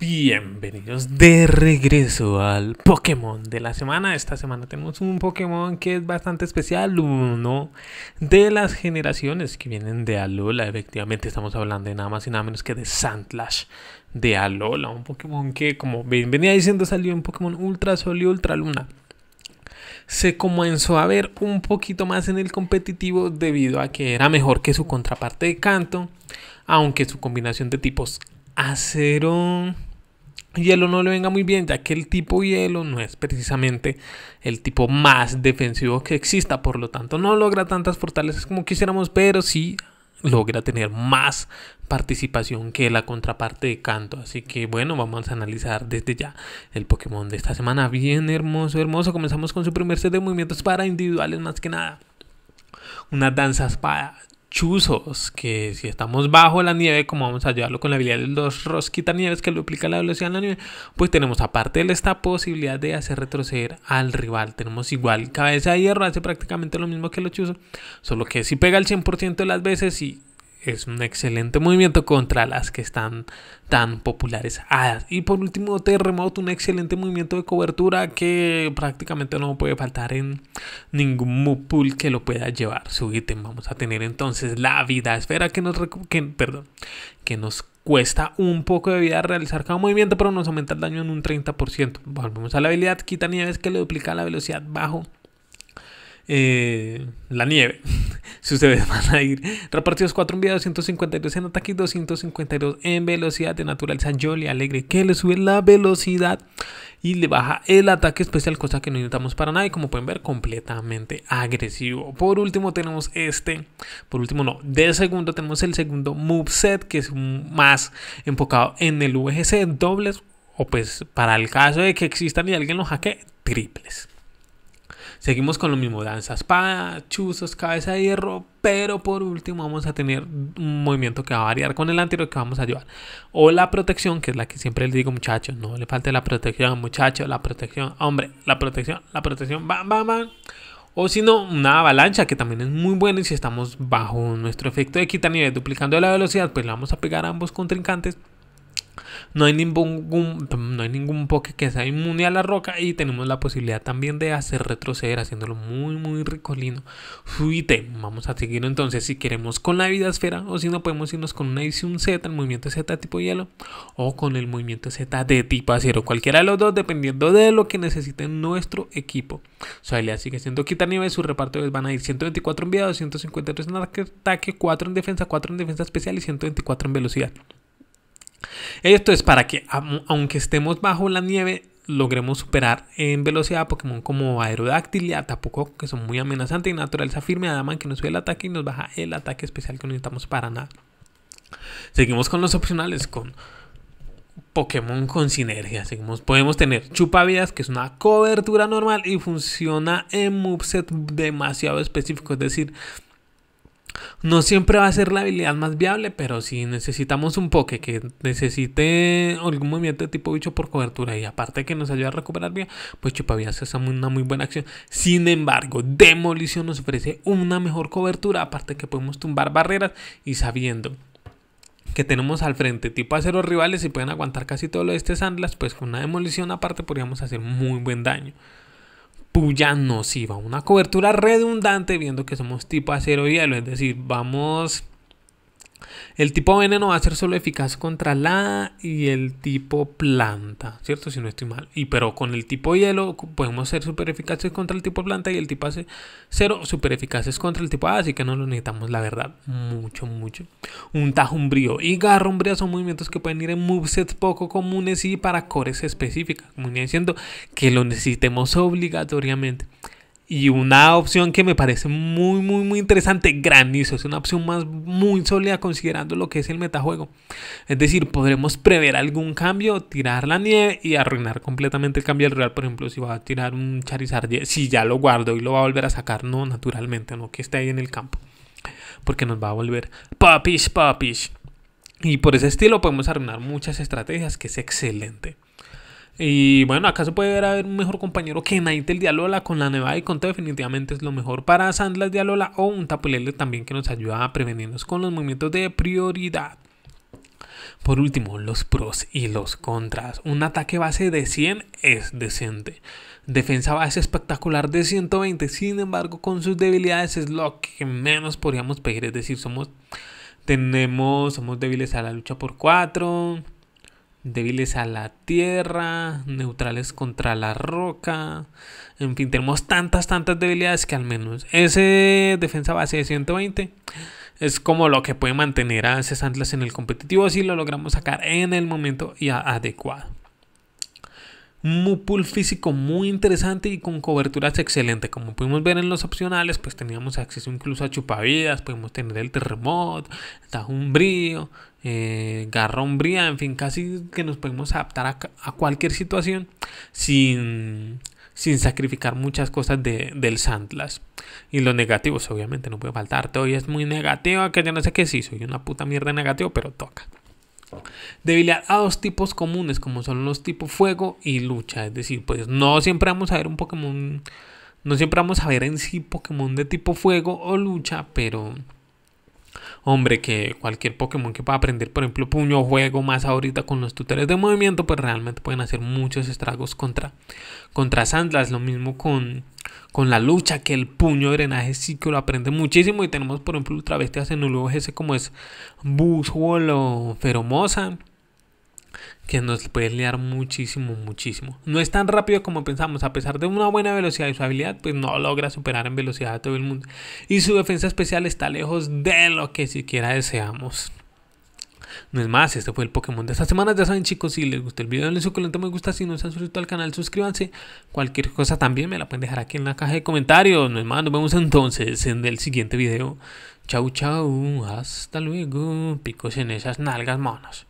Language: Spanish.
Bienvenidos de regreso al Pokémon de la semana. Esta semana tenemos un Pokémon que es bastante especial, uno de las generaciones que vienen de Alola. Efectivamente estamos hablando de nada más y nada menos que de Sandlash de Alola, un Pokémon que como venía diciendo salió un Pokémon Ultra Sol y Ultra Luna se comenzó a ver un poquito más en el competitivo debido a que era mejor que su contraparte de canto, aunque su combinación de tipos acero hielo no le venga muy bien, ya que el tipo hielo no es precisamente el tipo más defensivo que exista, por lo tanto no logra tantas fortalezas como quisiéramos, pero sí logra tener más participación que la contraparte de Canto. Así que bueno, vamos a analizar desde ya el Pokémon de esta semana. Bien hermoso, hermoso. Comenzamos con su primer set de movimientos para individuales más que nada. Una danza espada chuzos, que si estamos bajo la nieve, como vamos a ayudarlo con la habilidad de los nieves que duplica la velocidad de la nieve, pues tenemos aparte de esta posibilidad de hacer retroceder al rival. Tenemos igual cabeza de hierro, hace prácticamente lo mismo que los chuzos, solo que si pega el 100% de las veces y es un excelente movimiento contra las que están tan populares. Ah, y por último, terremoto, un excelente movimiento de cobertura que prácticamente no puede faltar en ningún pool que lo pueda llevar su ítem. Vamos a tener entonces la vida esfera que nos, que, perdón, que nos cuesta un poco de vida realizar cada movimiento, pero nos aumenta el daño en un 30%. Volvemos a la habilidad quita nieves que le duplica la velocidad bajo eh, la nieve. si ustedes van a ir repartidos 4 enviados, 252 en ataque y 252 en velocidad de naturaleza Jolly Alegre, que le sube la velocidad y le baja el ataque especial, cosa que no necesitamos para nada y como pueden ver, completamente agresivo. Por último tenemos este, por último no, de segundo tenemos el segundo moveset, que es más enfocado en el VGC, dobles o pues para el caso de que existan y alguien los hackee, triples. Seguimos con lo mismo, danza espada, chuzos, cabeza de hierro, pero por último vamos a tener un movimiento que va a variar con el anterior que vamos a llevar. O la protección, que es la que siempre les digo muchachos, no le falte la protección muchachos, la protección, hombre, la protección, la protección, bam, bam, bam. O si no, una avalancha que también es muy buena y si estamos bajo nuestro efecto de quitar nivel duplicando la velocidad, pues le vamos a pegar a ambos contrincantes no hay ningún, no poke que sea inmune a la roca y tenemos la posibilidad también de hacer retroceder haciéndolo muy muy ricolino. fuite vamos a seguir entonces si queremos con la vida esfera o si no podemos irnos con una edición Z, el movimiento Z tipo hielo o con el movimiento Z de tipo acero, cualquiera de los dos dependiendo de lo que necesite nuestro equipo. Su habilidad sigue siendo quita nieve, su reparto van a ir 124 en vida, en ataque, 4 en defensa, 4 en defensa especial y 124 en velocidad. Esto es para que, aunque estemos bajo la nieve, logremos superar en velocidad a Pokémon como Aerodáctil y Tapuco, que son muy amenazantes, y Naturaleza Firme, Daman que nos sube el ataque y nos baja el ataque especial que no necesitamos para nada. Seguimos con los opcionales, con Pokémon con sinergia. Seguimos, podemos tener Chupavidas, que es una cobertura normal y funciona en moveset demasiado específico, es decir, no siempre va a ser la habilidad más viable, pero si necesitamos un poke que necesite algún movimiento de tipo bicho por cobertura y aparte que nos ayude a recuperar vida, pues Chupavías es una muy buena acción. Sin embargo, Demolición nos ofrece una mejor cobertura, aparte que podemos tumbar barreras y sabiendo que tenemos al frente tipo acero rivales y pueden aguantar casi todo lo de este Sandlas, pues con una demolición aparte podríamos hacer muy buen daño puya nociva, una cobertura redundante, viendo que somos tipo acero hielo, es decir, vamos el tipo veneno va a ser solo eficaz contra la y el tipo planta, ¿cierto? Si no estoy mal. Y pero con el tipo hielo podemos ser super eficaces contra el tipo planta y el tipo hace cero super eficaces contra el tipo A, así que no lo necesitamos, la verdad, mucho, mucho. Un tajumbrío y garrumbría son movimientos que pueden ir en movesets poco comunes y para cores específicas, como diciendo que lo necesitemos obligatoriamente. Y una opción que me parece muy, muy, muy interesante, granizo, es una opción más muy sólida considerando lo que es el metajuego. Es decir, podremos prever algún cambio, tirar la nieve y arruinar completamente el cambio del real. Por ejemplo, si va a tirar un Charizard, si ya lo guardo y lo va a volver a sacar, no, naturalmente, no que esté ahí en el campo. Porque nos va a volver papish, papish. Y por ese estilo podemos arruinar muchas estrategias, que es excelente. Y bueno, ¿acaso puede haber un mejor compañero que Naitel Dialola con la nevada y con todo definitivamente es lo mejor para Sandlas Dialola o un Tapulele también que nos ayuda a prevenirnos con los movimientos de prioridad. Por último, los pros y los contras. Un ataque base de 100 es decente. Defensa base espectacular de 120. Sin embargo, con sus debilidades es lo que menos podríamos pedir. Es decir, somos, tenemos, somos débiles a la lucha por 4 débiles a la tierra, neutrales contra la roca. En fin, tenemos tantas, tantas debilidades que al menos ese defensa base de 120 es como lo que puede mantener a esas Atlas en el competitivo si lo logramos sacar en el momento y adecuado. Un pool físico muy interesante y con coberturas excelentes. Como pudimos ver en los opcionales, pues teníamos acceso incluso a chupavidas, pudimos tener el terremoto, un tajumbrío, eh, garra en fin, casi que nos podemos adaptar a, cualquier situación sin, sin sacrificar muchas cosas de, del Santlas. Y los negativos, obviamente, no puede faltar. Hoy es muy negativo que ya no sé qué sí, soy una puta mierda negativo, pero toca. Debilidad a dos tipos comunes, como son los tipos fuego y lucha. Es decir, pues no siempre vamos a ver un Pokémon. No siempre vamos a ver en sí Pokémon de tipo fuego o lucha, pero hombre, que cualquier Pokémon que pueda aprender, por ejemplo, puño juego, más ahorita con los tutores de movimiento, pues realmente pueden hacer muchos estragos contra, contra Sandlas. Lo mismo con, con la lucha, que el puño drenaje sí que lo aprende muchísimo. Y tenemos, por ejemplo, travestias en ese como es Busuolo o Feromosa que nos puede liar muchísimo, muchísimo. No es tan rápido como pensamos, a pesar de una buena velocidad y su habilidad, pues no logra superar en velocidad a todo el mundo. Y su defensa especial está lejos de lo que siquiera deseamos. No es más, este fue el Pokémon de esta semana. Ya saben, chicos, si les gustó el video, denle su comentario, me gusta. Si no se han suscrito al canal, suscríbanse. Cualquier cosa también me la pueden dejar aquí en la caja de comentarios. No es más, nos vemos entonces en el siguiente video. Chau, chau. Hasta luego. Picos en esas nalgas monos.